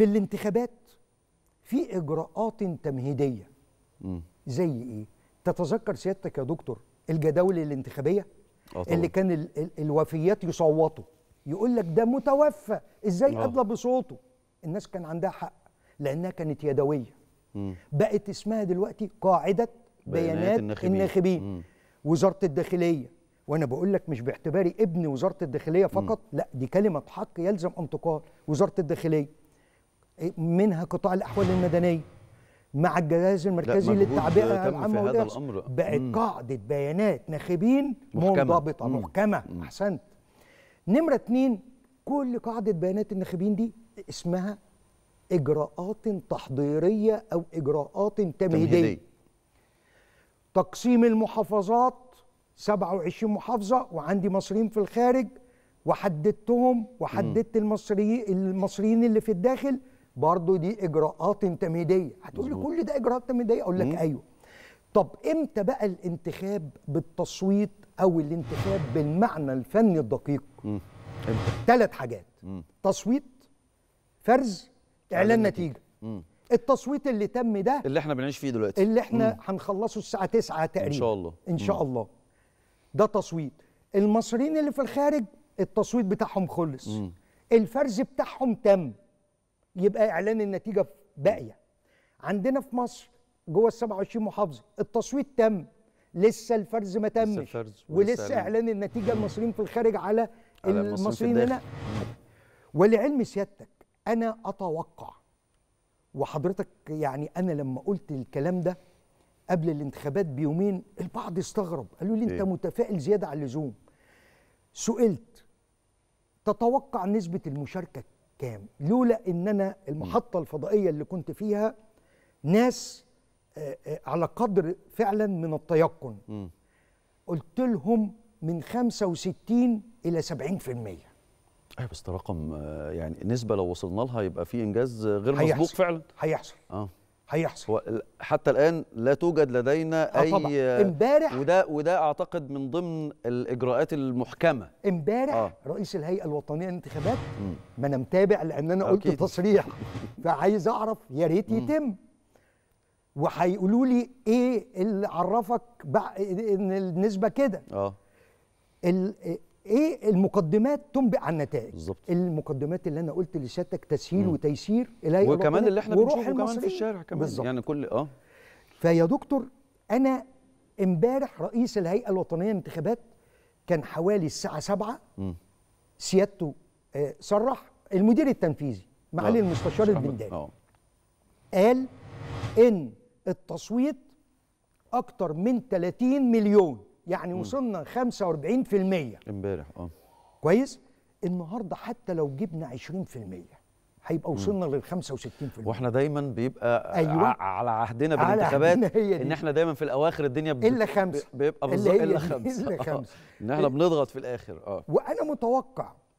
في الانتخابات في اجراءات تمهيديه م. زي ايه تتذكر سيادتك يا دكتور الجداول الانتخابيه أطلع. آه، اللي كان ال ال الوفيات يصوتوا يقول لك ده متوفى ازاي ادلى آه. بصوته الناس كان عندها حق لانها كانت يدويه م. بقت اسمها دلوقتي قاعده بيانات, بيانات الناخبين, الناخبين. وزاره الداخليه وانا بقول لك مش باعتباري ابن وزاره الداخليه فقط م. لا دي كلمه حق يلزم ان تقال وزاره الداخليه منها قطاع الاحوال المدنيه مع الجهاز المركزي للتعبئه العامه والإرصاد بقت قاعده بيانات ناخبين منضبطه محكمه احسنت نمره اتنين كل قاعده بيانات الناخبين دي اسمها اجراءات تحضيريه او اجراءات تمهيديه, تمهيدية. تقسيم المحافظات 27 محافظه وعندي مصريين في الخارج وحددتهم وحددت المصري المصريين اللي في الداخل برضه دي اجراءات تمهيديه هتقول لي كل ده اجراءات تمهيديه اقول لك ايوه طب امتى بقى الانتخاب بالتصويت او الانتخاب بالمعنى الفني الدقيق ثلاث حاجات مم. تصويت فرز اعلان نتيجه مم. التصويت اللي تم ده اللي احنا بنعيش فيه دلوقتي اللي احنا مم. هنخلصه الساعه 9 تقريبا ان شاء الله ان شاء الله ده تصويت المصريين اللي في الخارج التصويت بتاعهم خلص مم. الفرز بتاعهم تم يبقى اعلان النتيجه باقيه عندنا في مصر جوه ال 27 محافظه التصويت تم لسه الفرز ما تمش لسه الفرز ولسه سألين. اعلان النتيجه المصريين في الخارج على, على المصريين هنا ولعلم سيادتك انا اتوقع وحضرتك يعني انا لما قلت الكلام ده قبل الانتخابات بيومين البعض استغرب قالوا لي انت إيه؟ متفائل زياده عن اللزوم سئلت تتوقع نسبه المشاركه كام لولا ان انا المحطه الفضائيه اللي كنت فيها ناس آه، آه، على قدر فعلا من التيقن قلت لهم من 65 الى 70% ايوه بس ده رقم آه، يعني نسبه لو وصلنا لها يبقى في انجاز غير مسبوق فعلا هيحصل اه هيحصل حتى الان لا توجد لدينا آه، اي طبعا. امبارح وده وده اعتقد من ضمن الاجراءات المحكمه امبارح آه. رئيس الهيئه الوطنيه للانتخابات ما انا متابع لان انا قلت أكيد. تصريح فعايز اعرف يا ريت يتم وهيقولوا لي ايه اللي عرفك ان النسبه كده اه ايه المقدمات تنبئ عن النتائج بالظبط المقدمات اللي انا قلت لسيادتك تسهيل مم. وتيسير الى وكمان اللي احنا بنشوفه كمان في الشارع كمان بالزبط. يعني كل اه فيا دكتور انا امبارح رئيس الهيئه الوطنيه للانتخابات كان حوالي الساعه 7 سيادته آه صرح المدير التنفيذي معالي آه. المستشار البنداري أوه. قال ان التصويت اكتر من 30 مليون يعني وصلنا 45% امبارح اه كويس النهارده حتى لو جبنا 20% هيبقى وصلنا لل 65% واحنا دايما بيبقى أيوة. على عهدنا بالانتخابات ان احنا دايما في الاواخر الدنيا بت... الا خمسه بيبقى بالظبط الا خمسه الا آه. خمسه ان احنا بنضغط في الاخر اه وانا متوقع